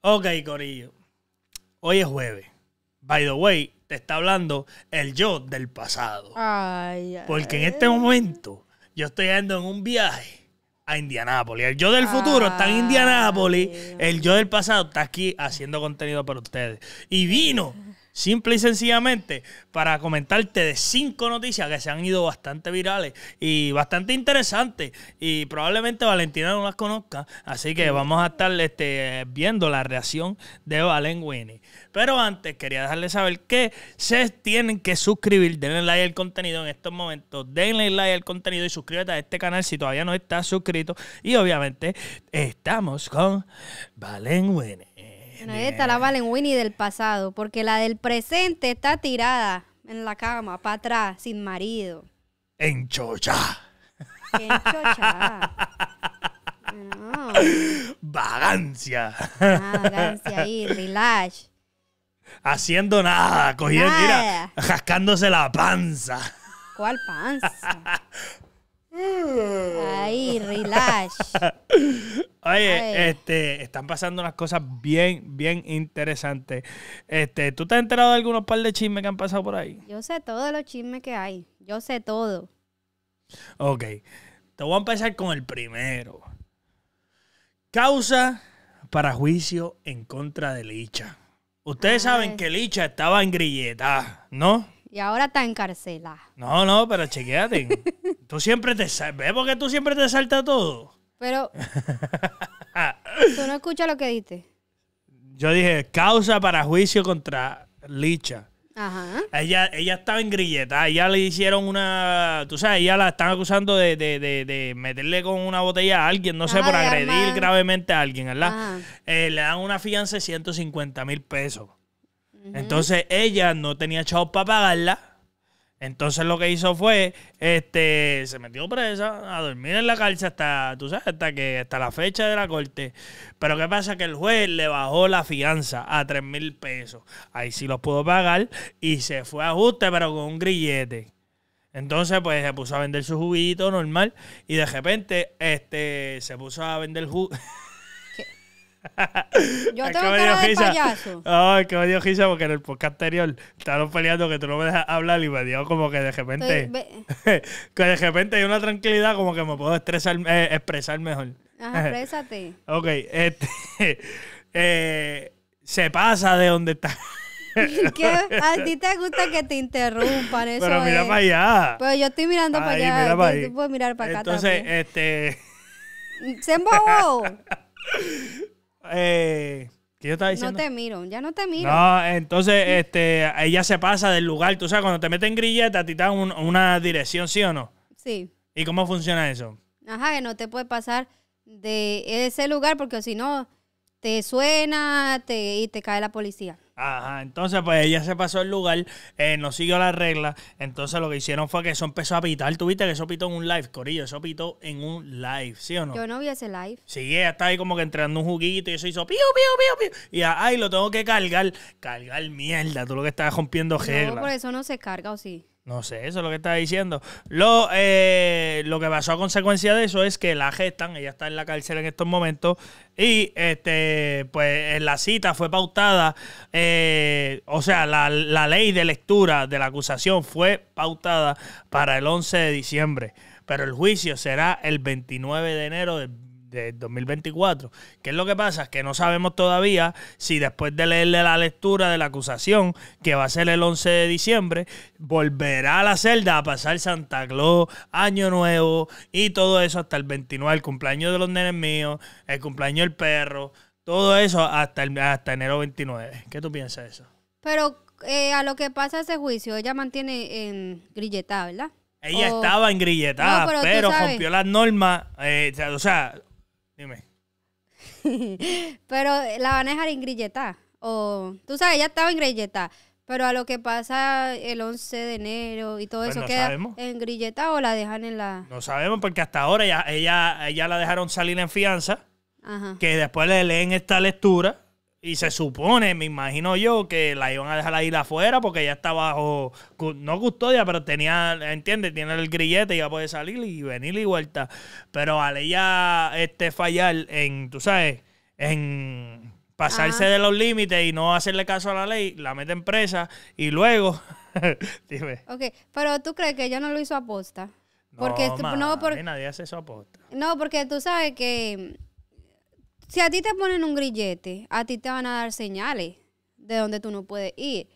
Ok, Corillo. Hoy es jueves. By the way, te está hablando el yo del pasado. Ay, Porque en este momento yo estoy andando en un viaje a Indianápolis. El yo del futuro está en Indianápolis. El yo del pasado está aquí haciendo contenido para ustedes. Y vino simple y sencillamente para comentarte de cinco noticias que se han ido bastante virales y bastante interesantes. Y probablemente Valentina no las conozca, así que vamos a estar este, viendo la reacción de Valen Winnie. Pero antes quería dejarles saber que se tienen que suscribir, denle like al contenido en estos momentos, denle like al contenido y suscríbete a este canal si todavía no estás suscrito. Y obviamente estamos con Valen Winnie no, esta la valen Winnie del pasado, porque la del presente está tirada en la cama, para atrás, sin marido. En chocha. En chocha. Vagancia. Ah, vagancia ahí, relax. Haciendo nada, cogiendo, mira, la panza. ¿Cuál panza? Mm. Ay, relax. Oye, este, están pasando unas cosas bien, bien interesantes. Este, ¿tú te has enterado de algunos par de chismes que han pasado por ahí? Yo sé todos los chismes que hay. Yo sé todo. Ok. Te voy a empezar con el primero. Causa para juicio en contra de Licha. Ustedes ah, saben que Licha estaba en grilleta, ¿no? Y ahora está en carcela. No, no, pero chequeate. Tú siempre te ¿Ves por tú siempre te salta todo? Pero. tú no escuchas lo que diste. Yo dije, causa para juicio contra Licha. Ajá. Ella, ella estaba en grilleta. Ella le hicieron una. Tú sabes, ella la están acusando de, meterle con una botella a alguien, no sé, por agredir gravemente a alguien, ¿verdad? Eh, le dan una fianza de 150 mil pesos. Entonces ella no tenía chavos para pagarla entonces lo que hizo fue, este, se metió presa a dormir en la cárcel hasta, tú sabes, hasta que hasta la fecha de la corte. Pero qué pasa que el juez le bajó la fianza a tres mil pesos. Ahí sí los pudo pagar y se fue a ajuste, pero con un grillete. Entonces, pues se puso a vender su juguito normal y de repente, este, se puso a vender jugo. Yo ah, tengo cara de payaso. Ay, que me dio gisa porque en el podcast anterior estaban peleando que tú no me dejas hablar y me dio como que de repente... que de repente hay una tranquilidad como que me puedo estresar, eh, expresar mejor. Ajá, exprésate. ok, este... Eh, se pasa de donde está... ¿Qué? A ti te gusta que te interrumpan, eso Pero mira para allá. Pues yo estoy mirando para allá. tú, puedes mirar para acá Entonces, este... Se embobó. Eh, ¿Qué yo estaba diciendo? No te miro, ya no te miro. No, entonces este, ella se pasa del lugar. Tú sabes, cuando te meten grilleta, a ti te dan una dirección, ¿sí o no? Sí. ¿Y cómo funciona eso? Ajá, que no te puede pasar de ese lugar porque si no te suena y te cae la policía. Ajá, entonces pues ella se pasó el lugar, eh, no siguió las regla, entonces lo que hicieron fue que eso empezó a pitar, tuviste que eso pitó en un live, Corillo, eso pitó en un live, ¿sí o no? Yo no vi ese live. Sí, ella está ahí como que entrenando un juguito y eso hizo pío, pío, pío, pío, y ay, lo tengo que cargar, cargar mierda, tú lo que estás rompiendo reglas. No, por eso no se carga o sí. No sé, eso es lo que estaba diciendo. Lo, eh, lo que pasó a consecuencia de eso es que la gestan, ella está en la cárcel en estos momentos, y este, pues la cita fue pautada, eh, o sea, la, ley de lectura de la acusación fue pautada para el 11 de diciembre, pero el juicio será el 29 de enero del de 2024. ¿Qué es lo que pasa? que no sabemos todavía si después de leerle la lectura de la acusación, que va a ser el 11 de diciembre, volverá a la celda a pasar Santa Claus, Año Nuevo y todo eso hasta el 29, el cumpleaños de los nenes míos, el cumpleaños del perro, todo eso hasta, el, hasta enero 29. ¿Qué tú piensas de eso? Pero eh, a lo que pasa ese juicio, ella mantiene en grilletada, ¿verdad? Ella estaba en grilletada, pero, cumplió las normas. Eh, o sea, Dime. pero eh, la van a dejar grilleta O, tú sabes, ya estaba en grilleta Pero a lo que pasa el 11 de enero y todo pues eso, ¿queda en grilleta o la dejan en la...? No sabemos porque hasta ahora ella, ella, ella la dejaron salir en fianza, Ajá. que después le leen esta lectura y se supone, me imagino yo, que la iban a dejar ahí afuera porque ya estaba bajo, no custodia, pero tenía, ¿entiendes? Tiene el grillete y ya puede salir y venir y vuelta. Pero al ella este, fallar en, tú sabes, en pasarse de los límites y no hacerle caso a la ley, la meten presa y luego, Ok, pero ¿tú crees que ella no lo hizo aposta? Porque, no, este, porque, nadie hace eso posta. No, porque tú sabes que si a ti te ponen un grillete, a ti te van a dar señales de donde tú no puedes ir.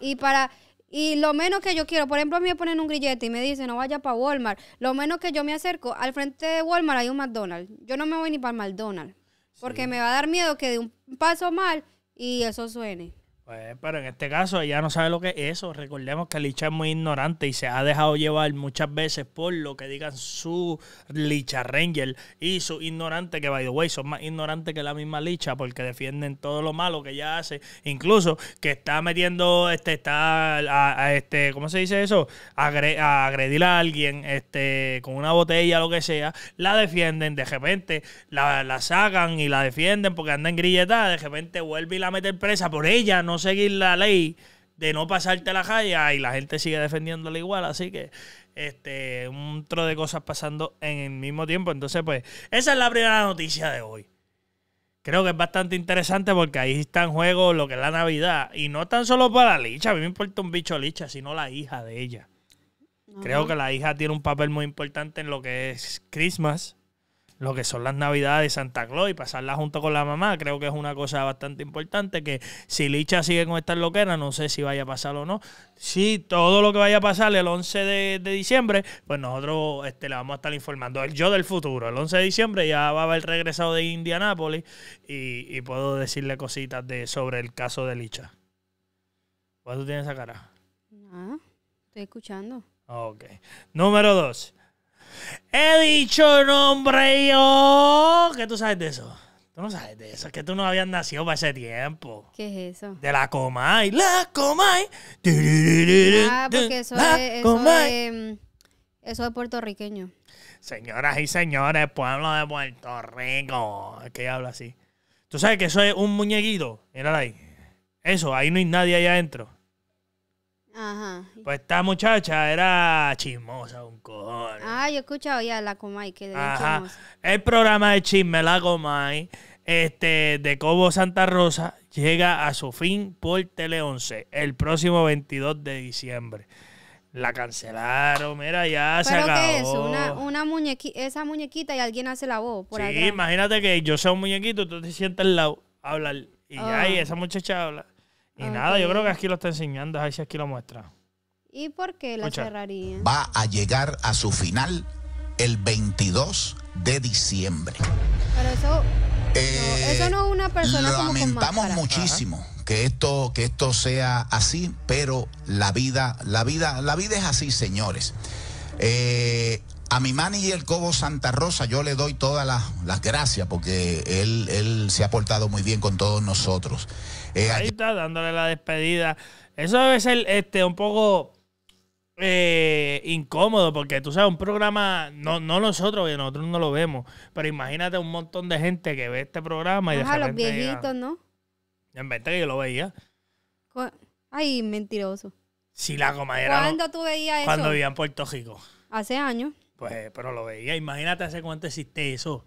Y para y lo menos que yo quiero, por ejemplo, a mí me ponen un grillete y me dicen, no vaya para Walmart. Lo menos que yo me acerco, al frente de Walmart hay un McDonald's. Yo no me voy ni para el McDonald's. Porque me va a dar miedo que de un paso mal y eso suene. Pues, pero en este caso ella no sabe lo que es eso. Recordemos que Licha es muy ignorante y se ha dejado llevar muchas veces por lo que digan su Licha Ranger y su ignorante, que by the way, son más ignorantes que la misma Licha porque defienden todo lo malo que ella hace. Incluso que está metiendo, este, está, a, este, ¿cómo se dice eso? a agredir a alguien este, con una botella, o lo que sea. La defienden, de repente la, la sacan y la defienden porque anda en grilletada. de repente vuelve y la mete presa por ella, no seguir la ley, de no pasarte la raya y la gente sigue defendiéndola igual, así que este un tro de cosas pasando en el mismo tiempo. Entonces, pues, esa es la primera noticia de hoy. Creo que es bastante interesante porque ahí está en juego lo que es la Navidad. Y no tan solo para Licha, a mí me importa un bicho Licha, sino la hija de ella. Creo que la hija tiene un papel muy importante en lo que es Christmas lo que son las navidades de Santa Claus y pasarla junto con la mamá, creo que es una cosa bastante importante, que si Licha sigue con esta loquera, no sé si vaya a pasar o no. Si todo lo que vaya a pasar el 11 de, diciembre, pues nosotros este, le vamos a estar informando. El yo del futuro, el 11 de diciembre ya va a haber regresado de Indianápolis y, puedo decirle cositas de, sobre el caso de Licha. ¿Cuál tú tienes esa cara? Ah, estoy escuchando. Ok. Número dos. He dicho nombre yo. ¿Qué tú sabes de eso? Tú no sabes de eso. Es que tú no habías nacido para ese tiempo. ¿Qué es eso? De la Comay. La Comay. Ah, porque eso la es. Eso mm, eso es puertorriqueño. Señoras y señores, pueblo de Puerto Rico. Es que habla así. Tú sabes que eso es un muñequito. Mírala ahí. Eso, ahí no hay nadie allá adentro. Ajá. Pues esta muchacha era chismosa, un cojón. Ah, yo he escuchado ya la Comay, que El programa de chisme, la Comay, este, de Cobo Santa Rosa, llega a su fin por Tele 11 el próximo 22 de diciembre. La cancelaron, mira, ya se acabó. ¿Qué es Una, una muñequi esa muñequita y alguien hace la voz por Sí, imagínate que yo soy un muñequito, tú te sientas al lado, hablar, y y ah. esa muchacha habla. Y nada, yo creo que aquí lo está enseñando, a ver si aquí lo muestra. ¿Y por qué la cerraría? Va a llegar a su final el 22 de diciembre. Pero eso, no, eh, eso no es una persona Lamentamos como con muchísimo que esto, que esto sea así, pero la vida, la vida, la vida es así, señores. Eh, a mi el Cobo Santa Rosa yo le doy todas las, gracias porque él, se ha portado muy bien con todos nosotros. Eh, Ahí está dándole la despedida. Eso debe ser este, un poco eh, incómodo porque tú sabes, un programa, no, nosotros, porque nosotros no lo vemos, pero imagínate un montón de gente que ve este programa y Ajá, los viejitos, ¿no? En vez que yo lo veía. Ay, mentiroso. Si la comadera. ¿Cuándo tú veías eso? Cuando vivía en Puerto Rico. Hace años. Pues, pero lo veía. Imagínate hace cuánto existe eso.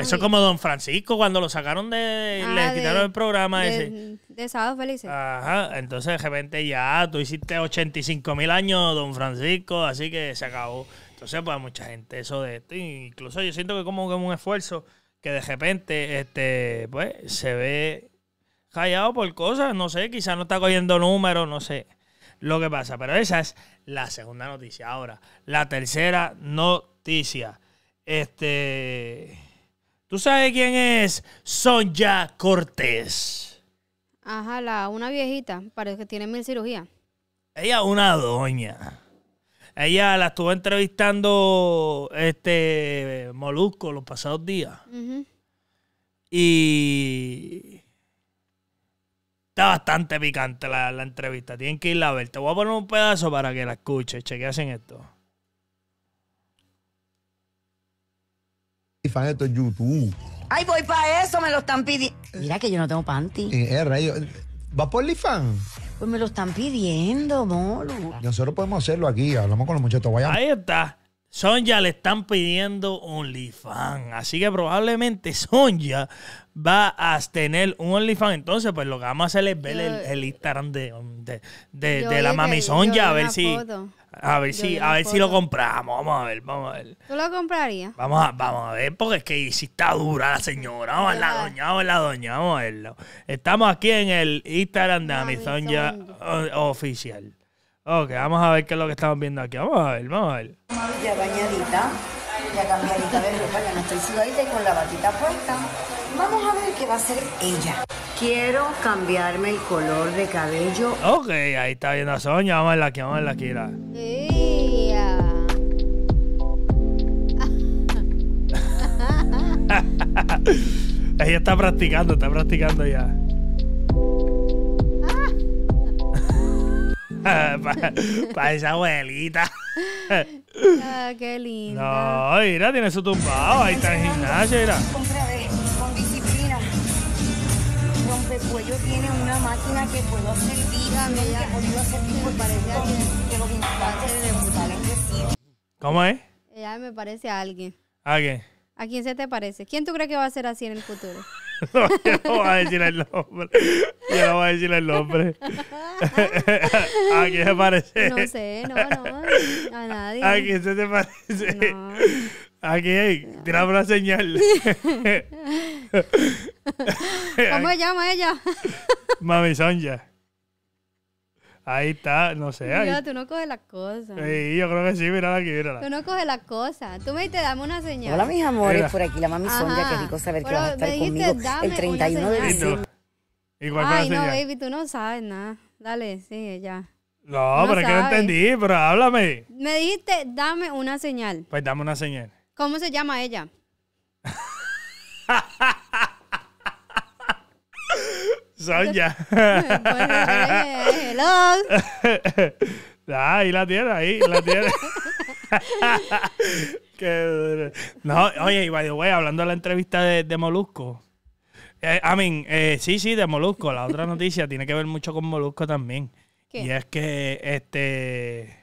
eso es como Don Francisco cuando lo sacaron de. Ah, le quitaron el programa de, Sábado Felices. Ajá. Entonces de repente ya tú hiciste 85 mil años, Don Francisco, así que se acabó. Entonces, pues mucha gente eso de esto. Incluso yo siento que como que es un esfuerzo que de repente este, pues, se ve callado por cosas. No sé, quizás no está cogiendo números, no sé lo que pasa. Pero esa es la segunda noticia. Ahora, la tercera noticia. Este. ¿Tú sabes quién es Sonia Cortés? Ajá, la, una viejita. Parece que tiene mil cirugías. Ella una doña. Ella la estuvo entrevistando este Molusco los pasados días. Y Está bastante picante la, entrevista. Tienen que irla a ver. Te voy a poner un pedazo para que la escuches. hacen esto. esto es YouTube. Ay, voy para eso, me lo están pidiendo. Mira que yo no tengo panty. Eh, eh rayo. por Lifan? Pues me lo están pidiendo, molo. Nosotros podemos hacerlo aquí, hablamos con los muchachos. Vayan. Ahí está. Sonja le están pidiendo un Lifan. Así que probablemente Sonja va a tener un OnlyFans, entonces pues lo que vamos a hacer es ver el, Instagram de, de, de, la mamisonya a ver si... A ver si, a ver si lo compramos, vamos a ver, vamos a ver. ¿Tú lo comprarías? Vamos a, vamos a ver, porque es que si está dura la señora, vamos a la doña, vamos a la doña, vamos a verlo. Estamos aquí en el Instagram de ya oficial. Ok, vamos a ver qué es lo que estamos viendo aquí. Vamos a ver, vamos a ver. Ya bañadita, ya cambiadita de no estoy sudadita y con la batita puesta. Vamos a ver qué va a hacer ella. Quiero cambiarme el color de cabello. Ok, ahí está viendo a Sonia. Vamos a la aquí, vamos a la aquí. La. ella está practicando, está practicando ya. para, esa abuelita. Ah, qué lindo. No, mira, tiene su tumbado. Ahí está el gimnasio, mira. me parece a alguien que los de ¿Cómo es? Ella me parece a alguien. ¿A quién? ¿A quién se te parece? ¿Quién tú crees que va a ser así en el futuro? no, yo no voy a decir el nombre. Yo no voy a decir el nombre. ¿A quién se parece? No sé, no, no. A nadie. ¿A quién se te parece? No. Aquí, tira una señal. ¿Cómo se llama ella? Mami Sonja. Ahí está, no sé. Mira, tú no coges las cosas. Sí, yo creo que sí, mírala aquí, mírala. Tú no coges las cosas. Tú me dijiste, dame una señal. Hola, mis amores, por aquí la mami Sonja. Qué rico saber Pero que vas a estar conmigo el 31 de diciembre. Igual Ay, no, baby, tú no sabes nada. Dale, sigue ya. No, pero es que no entendí, pero háblame. Me dijiste, dame una señal. Pues dame una señal. ¿Cómo se llama ella? Sonia. Ah, ahí la tiene, ahí la tiene. Qué no, oye, y by hablando de la entrevista de, Molusco. Eh, I eh, sí, sí, de Molusco. La otra noticia tiene que ver mucho con Molusco también. Y es que este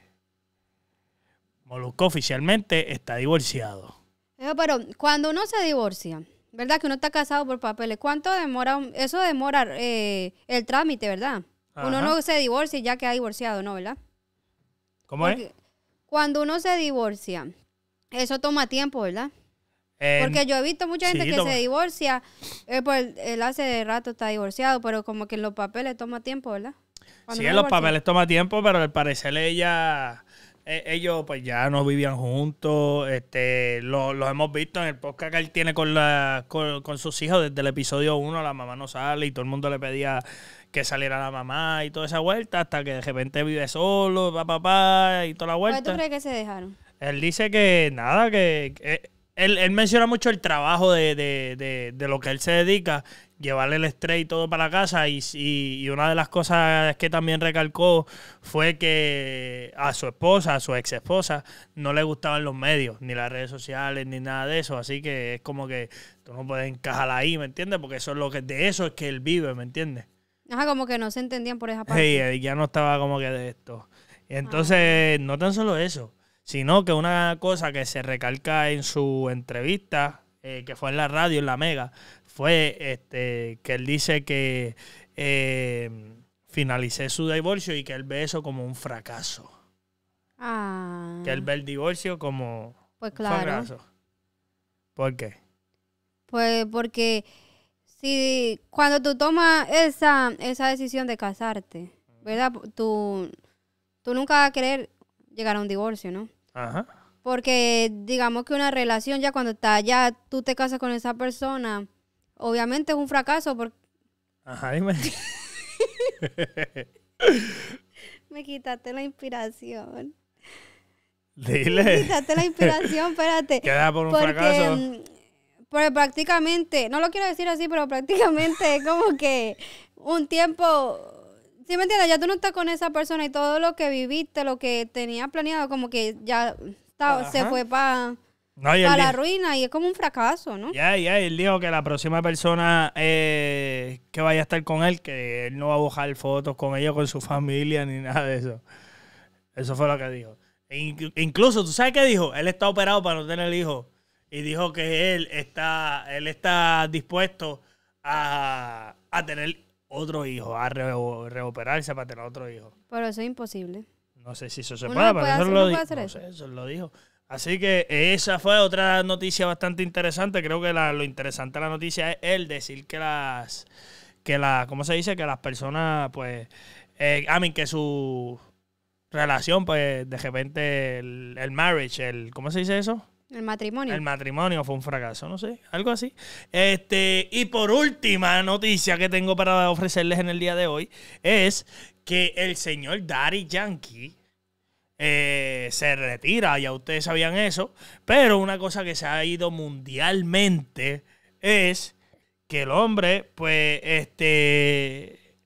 Molusco oficialmente está divorciado. Eh, pero cuando uno se divorcia, ¿verdad? Que uno está casado por papeles, ¿cuánto demora? Eso demora eh, el trámite, ¿verdad? Uno no se divorcia ya que ha divorciado, ¿no? ¿Verdad? ¿Cómo es? Cuando uno se divorcia, eso toma tiempo, ¿verdad? Porque yo he visto mucha gente que se divorcia, eh, pues él hace rato está divorciado, pero como que en los papeles toma tiempo, ¿verdad? sí, en los papeles toma tiempo, pero al parecer ella eh, ellos pues ya no vivían juntos. Este, los lo hemos visto en el podcast que él tiene con, la, con, sus hijos desde el episodio 1. La mamá no sale y todo el mundo le pedía que saliera la mamá y toda esa vuelta hasta que de repente vive solo, papá, papá y toda la vuelta. tú crees que se dejaron? Él dice que nada, que... él, menciona mucho el trabajo de, de, lo que él se dedica llevarle el estrés y todo para casa. Y, y, una de las cosas que también recalcó fue que a su esposa, a su ex esposa, no le gustaban los medios, ni las redes sociales, ni nada de eso. Así que es como que tú no puedes encajar ahí, ¿me entiendes? Porque eso es lo que, de eso es que él vive, ¿me entiendes? Ajá, como que no se entendían por esa parte. Sí, ya no estaba como que de esto. Entonces, ah. no tan solo eso, sino que una cosa que se recalca en su entrevista, eh, que fue en la radio, en la Mega, fue este, que él dice que eh, finalicé su divorcio y que él ve eso como un fracaso. Ah. Que él ve el divorcio como pues claro. un fracaso. ¿Por qué? Pues porque si cuando tú tomas esa, esa decisión de casarte, ¿verdad? Tú, tú nunca vas a querer llegar a un divorcio, ¿no? Ajá. Porque digamos que una relación ya cuando está ya tú te casas con esa persona, obviamente es un fracaso porque... Ajá, dime. Me quitaste la inspiración. Dile. Me quitaste la inspiración, espérate. Queda por un fracaso. Mm, porque prácticamente, no lo quiero decir así, pero prácticamente es como que un tiempo. ¿Sí me entiendes? Ya tú no estás con esa persona y todo lo que viviste, lo que tenías planeado, como que ya se fue para para la ruina y es como un fracaso, ¿no? Ya, ya, él dijo que la próxima persona eh, que vaya a estar con él, que él no va a buscar fotos con ellos, con su familia, ni nada de eso. Eso fue lo que dijo. E incluso, ¿tú sabes qué dijo? Él está operado para no tener hijos. Y dijo que él está, él está dispuesto a, tener otro hijo, a reoperarse para tener otro hijo. Pero eso es imposible. No sé si eso se puede, pero eso lo dijo. Así que esa fue otra noticia bastante interesante. Creo que lo interesante de la noticia es el decir que las, que la, ¿cómo se dice? Que las personas, pues, a eh, mí que su relación, pues, de repente el, marriage, el, ¿cómo se dice eso? El matrimonio. El matrimonio fue un fracaso, no sé, algo así. Este, y por última noticia que tengo para ofrecerles en el día de hoy es que el señor Daddy Yankee eh, se retira, ya ustedes sabían eso, pero una cosa que se ha ido mundialmente es que el hombre, pues, este,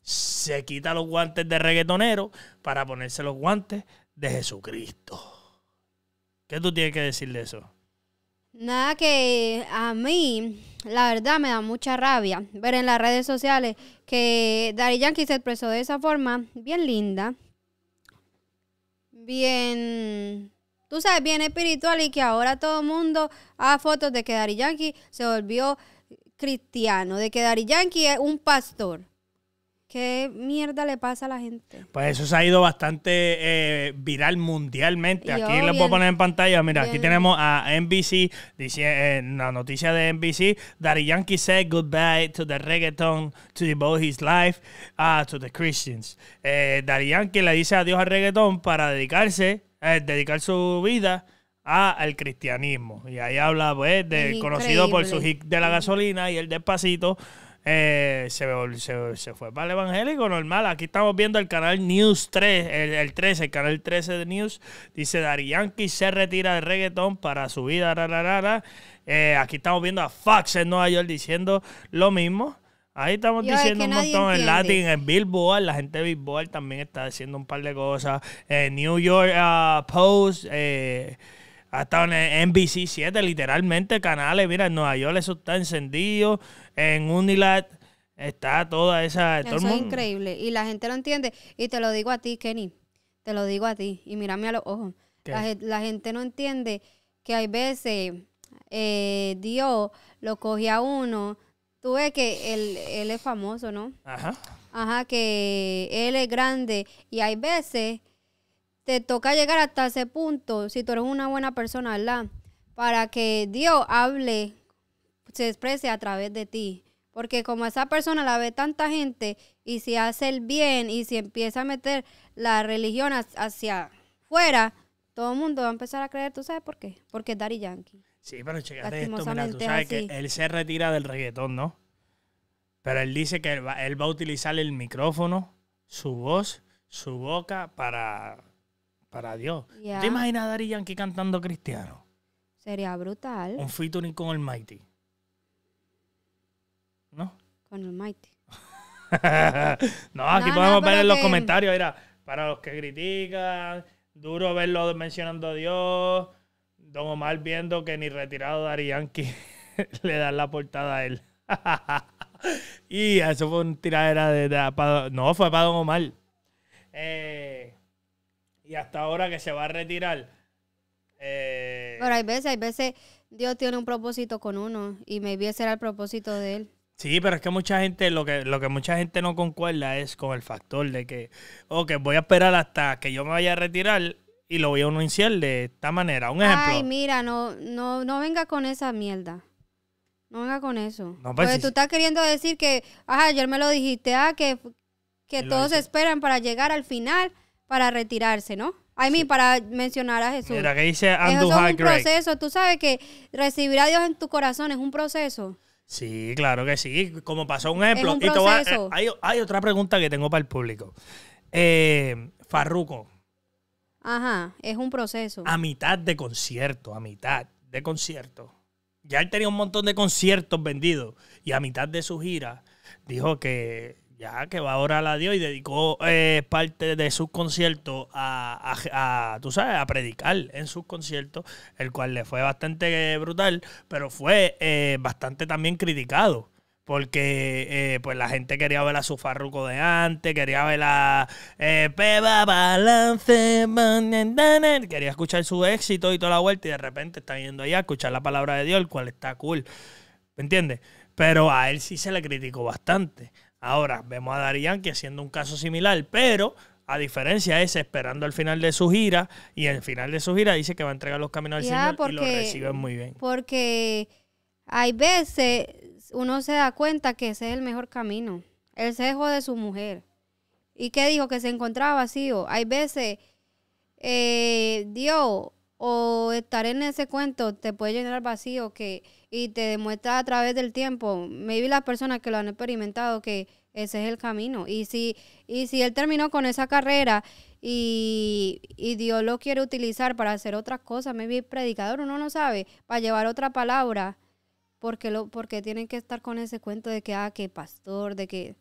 se quita los guantes de reggaetonero para ponerse los guantes de Jesucristo. ¿Qué tú tienes que decir de eso? Nada que a mí, la verdad, me da mucha rabia ver en las redes sociales que Dari Yankee se expresó de esa forma bien linda, bien, tú sabes, bien espiritual y que ahora todo el mundo a fotos de que Dari Yankee se volvió cristiano, de que Dari Yankee es un pastor. ¿Qué mierda le pasa a la gente? Pues eso se ha ido bastante eh, viral mundialmente. aquí lo puedo poner en pantalla. Mira, aquí tenemos a NBC, dice eh, la noticia de NBC. Daddy Yankee said goodbye to the reggaeton, to devote his life uh, to the Christians. Eh, Yankee le dice adiós al reggaeton para dedicarse, eh, dedicar su vida al cristianismo. Y ahí habla, pues, de, conocido por su hit de la gasolina y el despacito, eh, se, se, fue para el evangélico normal. Aquí estamos viendo el canal News 3, el, 13, el canal 13 de News. Dice Dari se retira del reggaetón para su vida. Eh, aquí estamos viendo a Fox en Nueva York diciendo lo mismo. Ahí estamos diciendo un montón en Latin, en Billboard, la gente de Billboard también está diciendo un par de cosas. en eh, New York ah, Post, eh, ha estado en NBC 7, literalmente, canales. Mira, en Nueva York eso está encendido. En Unilat está toda esa. Eso es increíble. Y la gente lo entiende. Y te lo digo a ti, Kenny. Te lo digo a ti. Y mírame a los ojos. La, gente no entiende que hay veces eh, Dios lo coge a uno. Tú ves que él, él es famoso, ¿no? Ajá. Ajá, que él es grande. Y hay veces te toca llegar hasta ese punto, si tú eres una buena persona, ¿verdad? Para que Dios hable, se exprese a través de ti. Porque como esa persona la ve tanta gente y si hace el bien y si empieza a meter la religión hacia fuera, todo el mundo va a empezar a creer, ¿tú sabes por qué? Porque es Daddy Yankee. Sí, pero checate esto, mira, tú sabes que él se retira del reggaetón, ¿no? Pero él dice que él va a utilizar el micrófono, su voz, su boca para para Dios. ¿Qué ¿Te imaginas a Dari Yankee cantando cristiano? Sería brutal. Un featuring con el Mighty. ¿No? Con el Mighty. no, aquí podemos ver en los comentarios, mira, para los que critican, duro verlo mencionando a Dios, Don Omar viendo que ni retirado Dari Yankee le dan la portada a él. y eso fue un tiradera de, no, fue para Don Omar. Eh, y hasta ahora que se va a retirar. Eh... Pero hay veces, hay veces Dios tiene un propósito con uno y me ese era el propósito de él. Sí, pero es que mucha gente, lo que, lo que mucha gente no concuerda es con el factor de que, ok, voy a esperar hasta que yo me vaya a retirar y lo voy a anunciar de esta manera. Un ejemplo. Ay, mira, no, no, no venga con esa mierda. No venga con eso. Pues, Porque tú estás queriendo decir que, ajá, ayer me lo dijiste, ah, que, que todos esperan para llegar al final para retirarse, ¿no? Ay, mí, para mencionar a Jesús. Mira, que dice Eso es un proceso. Tú sabes que recibir a Dios en tu corazón es un proceso. Sí, claro que sí. Como pasó un ejemplo. y eh, hay, otra pregunta que tengo para el público. Eh, Farruco. Ajá, es un proceso. A mitad de concierto, a mitad de concierto. Ya él tenía un montón de conciertos vendidos y a mitad de su gira dijo que ya que va ahora la Dios y dedicó eh, parte de sus conciertos a, tú sabes, a predicar en sus conciertos, el cual le fue bastante eh, brutal, pero fue eh, bastante también criticado. Porque pues la gente quería ver a su farruco de antes, quería ver a Peba Balance, quería escuchar su éxito y toda la vuelta, y de repente está yendo ahí a escuchar la palabra de Dios, el cual está cool. ¿Me entiendes? Pero a él sí se le criticó bastante. Ahora, vemos a Darían que haciendo un caso similar, pero a diferencia es esperando al final de su gira y al final de su gira dice que va a entregar los caminos al Señor y lo reciben muy bien. Porque hay veces uno se da cuenta que ese es el mejor camino. El sesgo de su mujer. ¿Y qué dijo? Que se encontraba vacío. Hay veces, eh, Dios, o estar en ese cuento te puede llenar el vacío que y te demuestra a través del tiempo, vi las personas que lo han experimentado que ese es el camino. Y si y si él terminó con esa carrera y, Dios lo quiere utilizar para hacer otras cosas, vi predicador, uno no sabe, para llevar otra palabra, porque lo porque tienen que estar con ese cuento de que ah, que pastor, de que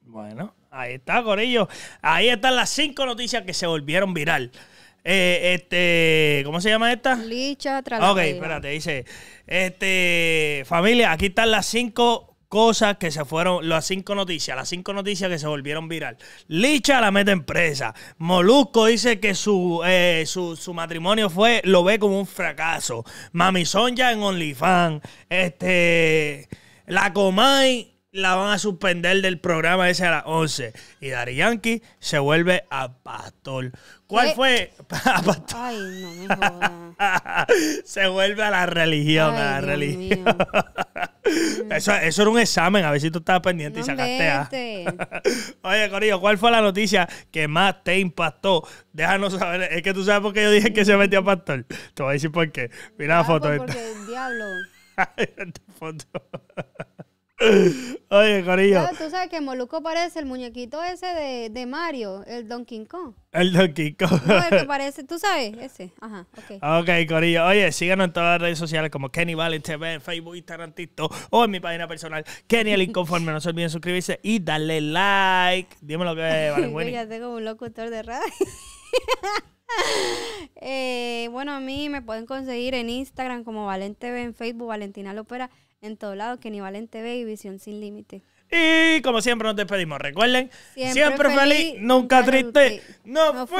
bueno, ahí está, Corillo. Ahí están las cinco noticias que se volvieron viral. Eh, este, ¿cómo se llama esta? Licha Tralameda. Ok, espérate, dice, este, familia, aquí están las cinco cosas que se fueron, las cinco noticias, las cinco noticias que se volvieron viral. Licha la mete en presa. Molusco dice que su, eh, su, matrimonio fue, lo ve como un fracaso. Mami Sonja en OnlyFans. Este, la Comay la van a suspender del programa ese a las 11. Y Dari Yankee se vuelve a pastor. ¿Cuál fue? Ay, no se vuelve a la religión, a la religión. eso, era un examen, a ver si tú estabas pendiente y sacaste este? Oye, Corillo, ¿cuál fue la noticia que más te impactó? Déjanos saber. Es que tú sabes por qué yo dije que se metió a pastor. Te voy a decir por qué. Mira la ah, foto. Pues porque el diablo. foto. Oye, Corillo. tú sabes que Moluco parece el muñequito ese de, Mario, el Don Kong. El Don Kong. parece, tú sabes, ese. Ajá, ok. Corillo. Oye, síganos en todas las redes sociales como Kenny Valley en Facebook, Instagram, TikTok o en mi página personal, Kenny el Inconforme. no se olviden suscribirse y darle like. Dímelo que es, ya tengo un locutor de radio. Eh, bueno, a mí me pueden conseguir en Instagram como Valente en Facebook, Valentina Lopera en todo lado, que ni valen TV y Visión Sin Límite. Y como siempre nos despedimos. Recuerden, siempre, feliz, nunca triste. Nos, fuimos.